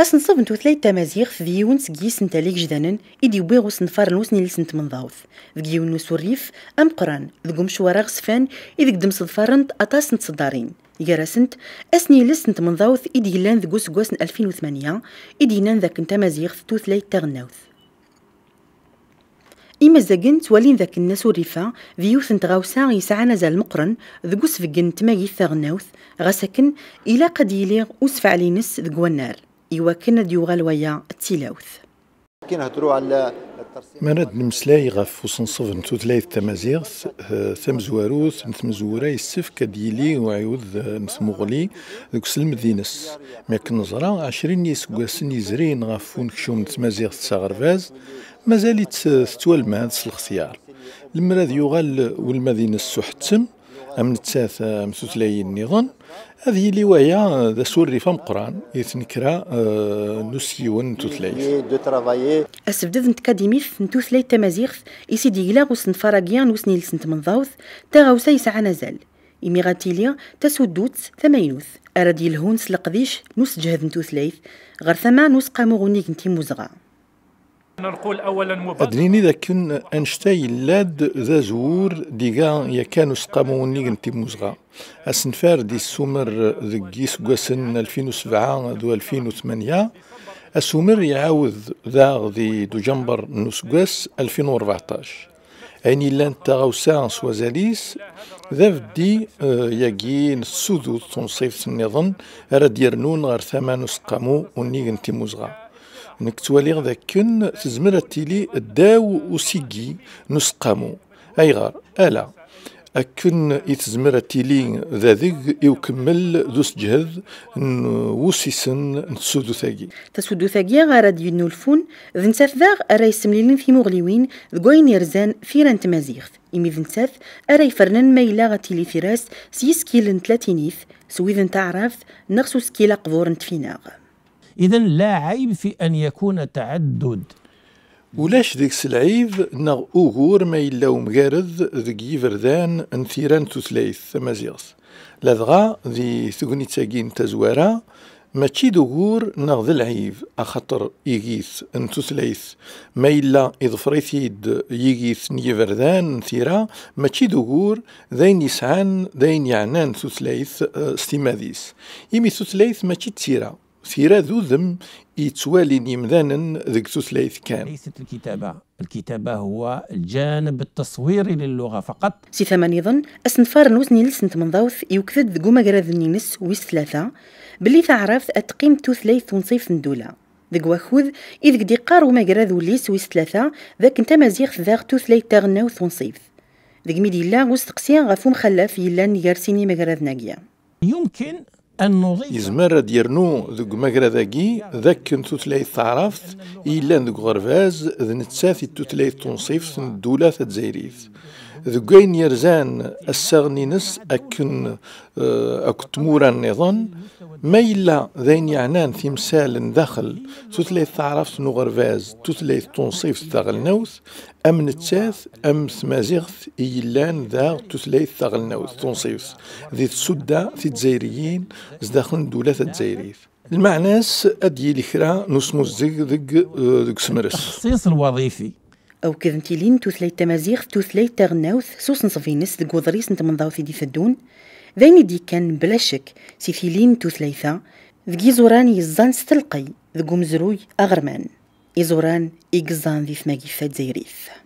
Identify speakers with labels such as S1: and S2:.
S1: أس نصف ثلاثة تمازيغ في فيون سجي نتاليك جدانن إدي بيغو سنفار لوسني لسنت منضاوث فيون ريف أم قران ذقم شوارا سفان إذ قدم صدفارنت أطاس نتصدارين يراسنت أسني لسنت ضاوث إدي لان ذقو سقوسن 2008 إدي نان ذاك التمازيغ ثلاثة تغنوث إما زاقن توالين ذاك الناس وريفا فيوث تغاوسا يسعى نزال مقرن ذقوس فقن تمايث ثغناوث غسكن إلا قد يليغ وسفع لينس ذقوى النار إيوكن ويا التلاوث
S2: كنهضروا على مرد نمسلاي غف وصنصف نتو ثلاث تمازيغ ثمزواروث نثمزورا يسف كديلي وعيوذ نثمغلي ذوك سلم دينس ما كنزرا عشرين يسقاسن يزرين غف ونكشوم تمازيغ تساغرفاز مازال تتوالمهد الاختيار المراد يغال والمدينة السحتم أمنتات مسوسلاي النظام هذه اللي وهي ذا سوري فم قران يتنكرا آه، نسيون توثلاي
S1: أسبدد نتكاديمي في نتوثلاي تمازيغ يسيدي إلا غوسن فراقيان وسني لسنت منظاوث تاغاوسا ساعه نزال إمي تسودوت ثماينوث أراد يلهون سلقديش نوس جهد نتوثلايث غير ثمان نوس قامو نتي موزغا
S2: نقول اولا أدريني
S1: إذا كن أنشتاي
S2: لاد ذا زور ديغا يا كانوا سقامون لي غنتي موزغا أسنفار دي السومر ذكي سقاسن 2007 ذو 2008 السومر يعاود ذا ذي دجنبر نسقاس 2014 أين لان تغاوسا سوازاليس ذا فدي آه، ياكي نسودو تنصيف النظام راه ديرنون غير ثمان سقامو وني غنتي موزغا نكتوالي توالي كن تزمر تيلي داو وسيكي نسقامو ايغار الا أكن يتزمر تيلي ذاذيغ يكمل ذو سجهد وسيسن نسودو ثاقي
S1: تسودو ثاقي غارد ينو الفون ذنساث ذاغ اراي سمليلين في مغليوين ذقوين يرزان فيران تمازيغث إمي ذنساث أرى فرنان ما إلا في ثراس سيسكيلن تلاتينيث سويذن تعرف نغسو سكيلا قبور تفيناغ إذا لا عيب في
S2: أن يكون تعدد ولاش ديكس العيب نغ اوغور ما يلاو مغارد ذكي فردان انثيران تثليث مازيغس لذغا ذي ثقني تساقين تزوارا تشي دوغور نغ العيب أخطر يغيث انتثليث ما إلا إضفريثيد يغيث نيفردان ما تشي دوغور ذين يسعان ذين يعنان ثثليث استماذيس آه، إمي ثثليث ماشي تسيرا ثيرا ذو ذم يتوالي نمذانا ذك تثليث كان ليست الكتابة الكتابة هو الجانب
S1: التصويري للغة فقط سي ثمان يظن أسنفار نوزني لسنة منضوث يكثد قوما قراد النينس ويس ثلاثة باللي ثعرف أتقيم تثليث ونصيف ندولة ذك واخوذ إذ قدي قار وما قراد وليس ويس ثلاثة ذاك انت مزيخ ذاغ تثليث تغنوث ونصيف ذك ميدي لا وستقسيا غفو مخلاف يلا نيار سيني مقراد ناقيا
S2: يمكن أن نضيف يزمر ديرنو يرنو ذوك مقرا ذاكي ذاك تتلاية تعرفت إلا ذوك غرفاز ذ نتساثي التتلاية تنصيف الدولة تزايريت ذقين يرزان السغني نس أكن أكتمورا نظن ما إلا ذين يعنان في مثال داخل تثليث تعرف نغرفاز تثليث تنصيف ثغل نوث أم نتشاث أم ثمازيغث إيلان ذاغ تثليث ثغل نوث تنصيف ذي تسدى في تزيريين زدخن دولة تزيريف المعنى أدي لكرا نسمو الزيغ ذق سمرس
S1: التخصيص الوظيفي او كذنتيلين توثلي تمازيغ توثليت تغناوث سوس نصفينس انت من نتمنضاو سيدي فدون ذاين دي كان بلا شك سيثيلين توثليثا ذكي زوران يزان ستلقي ذكو مزروي اغرمان إزوران إقزان ذي ثماقي فات زيريث